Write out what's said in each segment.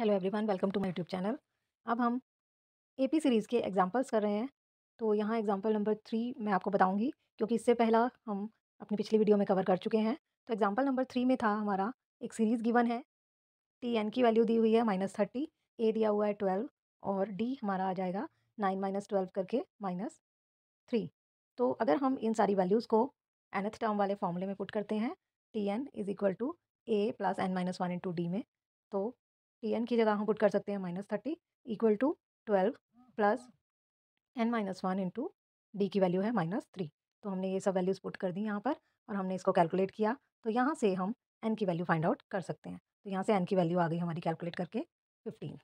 hello everyone welcome to my YouTube channel अब हम AP series के एग्जांपल्स कर रहे हैं तो यहाँ एग्जांपल नंबर थ्री मैं आपको बताऊंगी क्योंकि इससे पहला हम अपनी पिछली वीडियो में कवर कर चुके हैं तो एग्जांपल नंबर थ्री में था हमारा एक सीरीज़ गिवन है टी एन की वैल्यू दी हुई है माइनस थर्टी ए दिया हुआ है ट्वेल्व और डी हमारा आ जाएगा नाइन माइनस ट्वेल्व करके माइनस थ्री तो अगर हम इन सारी वैल्यूज़ को एनथ टर्म वाले फॉर्मूले में पुट करते हैं T N is equal to A plus N minus one to D में तो टी एन की जगह हम पुट कर सकते हैं minus thirty equal to twelve plus N minus one into D की वैल्यू है माइनस थ्री तो हमने ये सब वैल्यूज़ पुट कर दी यहाँ पर और हमने इसको कैलकुलेट किया तो यहाँ से हम एन की वैल्यू फाइंड आउट कर सकते हैं तो यहाँ से एन की वैल्यू आ गई हमारी कैलकुलेट करके फिफ्टीन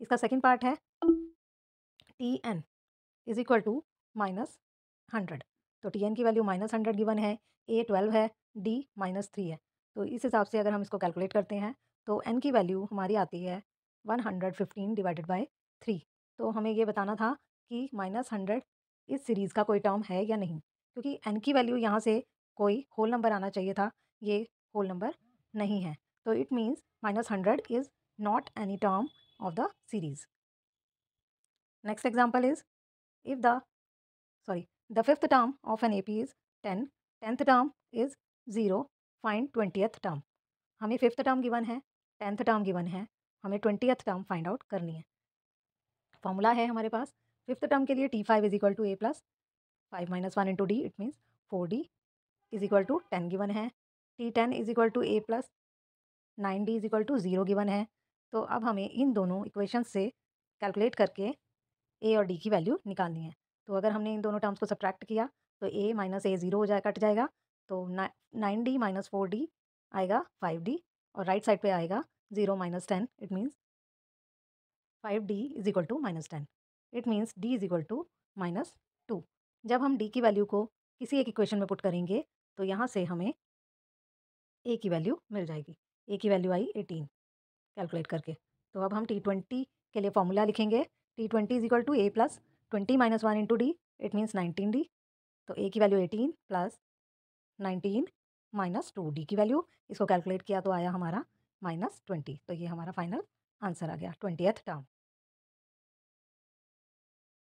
इसका सेकेंड पार्ट है T N is equal to minus hundred तो टी एन की वैल्यू माइनस हंड्रेड गिवन है ए ट्वेल्व है डी माइनस थ्री है तो इस हिसाब से अगर हम इसको कैलकुलेट करते हैं तो एन की वैल्यू हमारी आती है one hundred fifteen divided by three तो हमें ये बताना था कि माइनस हंड्रेड इस सीरीज़ का कोई टर्म है या नहीं क्योंकि एन की वैल्यू यहाँ से कोई होल नंबर आना चाहिए था ये होल नंबर नहीं है तो it means minus hundred is not any term of the series next example is if the the fifth term of an A P is ten tenth term is zero find twentieth term हमें fifth term given है tenth term given है हमें twentieth term find out करनी है formula है हमारे पास fifth term के लिए T five is equal to A plus five minus one into D it means four D is equal to ten given है T ten is equal to A plus nine D is equal to zero given है तो अब हमें इन दोनों equation से calculate करके ए और D की वैल्यू निकालनी है तो अगर हमने इन दोनों टर्म्स को सब्ट्रैक्ट किया तो ए माइनस ए ज़ीरो हो जाए कट जाएगा तो nine D minus four D आएगा फाइव डी और राइट साइड पे आएगा zero minus ten it means five D is equal to minus ten it means D is equal to minus two जब हम डी की value को किसी एक इक्वेशन में पुट करेंगे तो यहाँ से हमें ए की वैल्यू मिल जाएगी ए की वैल्यू आई एटीन कैलकुलेट करके तो अब हम टी ट्वेंटी के लिए फॉर्मूला लिखेंगे T twenty is equal to A plus twenty minus one into D it means nineteen D तो ए की value eighteen plus nineteen minus two D की वैल्यू इसको कैलकुलेट किया तो आया हमारा माइनस ट्वेंटी तो ये हमारा फाइनल आंसर आ गया एथ टर्म